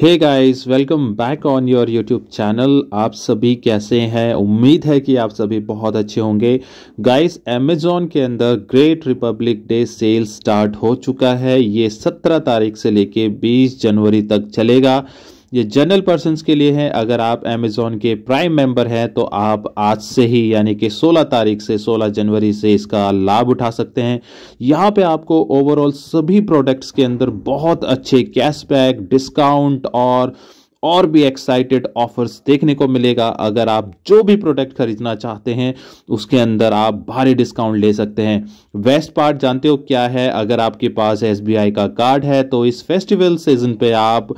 hey guys welcome back on your YouTube channel आप सभी कैसे हैं उम्मीद है कि आप सभी बहुत अच्छे होंगे गाइस अमेजोन के अंदर great republic day sale start हो चुका है ये 17 तारीख से लेके 20 जनवरी तक चलेगा ये जनरल पर्सनस के लिए है अगर आप अमेज़ोन के प्राइम मेंबर हैं तो आप आज से ही यानी कि 16 तारीख से 16 जनवरी से इसका लाभ उठा सकते हैं यहाँ पे आपको ओवरऑल सभी प्रोडक्ट्स के अंदर बहुत अच्छे कैशबैक डिस्काउंट और और भी एक्साइटेड ऑफर्स देखने को मिलेगा अगर आप जो भी प्रोडक्ट खरीदना चाहते हैं उसके अंदर आप भारी डिस्काउंट ले सकते हैं वेस्ट पार्ट जानते हो क्या है अगर आपके पास एस का कार्ड है तो इस फेस्टिवल सीजन पे आप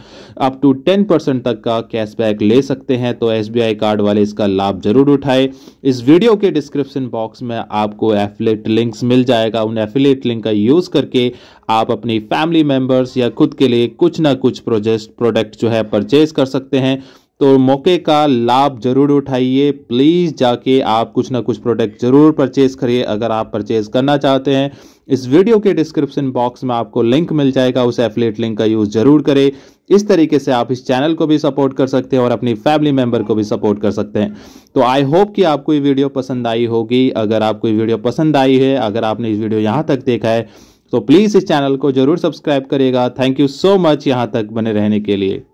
अप टू टेन परसेंट तक का कैशबैक ले सकते हैं तो एस कार्ड वाले इसका लाभ जरूर उठाए इस वीडियो के डिस्क्रिप्शन बॉक्स में आपको एफिलेट लिंक्स मिल जाएगा उन एफिलेट लिंक का यूज़ करके आप अपनी फैमिली मेंबर्स या खुद के लिए कुछ ना कुछ प्रोजेक्ट प्रोडक्ट जो है परचेज कर सकते हैं तो मौके का लाभ ज़रूर उठाइए प्लीज़ जाके आप कुछ ना कुछ प्रोडक्ट ज़रूर परचेज़ करिए अगर आप परचेज़ करना चाहते हैं इस वीडियो के डिस्क्रिप्शन बॉक्स में आपको लिंक मिल जाएगा उस एफिलेट लिंक का यूज़ ज़रूर करें इस तरीके से आप इस चैनल को भी सपोर्ट कर सकते हैं और अपनी फैमिली मेंबर को भी सपोर्ट कर सकते हैं तो आई होप कि आपको ये वीडियो पसंद आई होगी अगर आपको ये वीडियो पसंद आई है अगर आपने इस वीडियो यहाँ तक देखा है तो प्लीज़ इस चैनल को ज़रूर सब्सक्राइब करेगा थैंक यू सो मच यहाँ तक बने रहने के लिए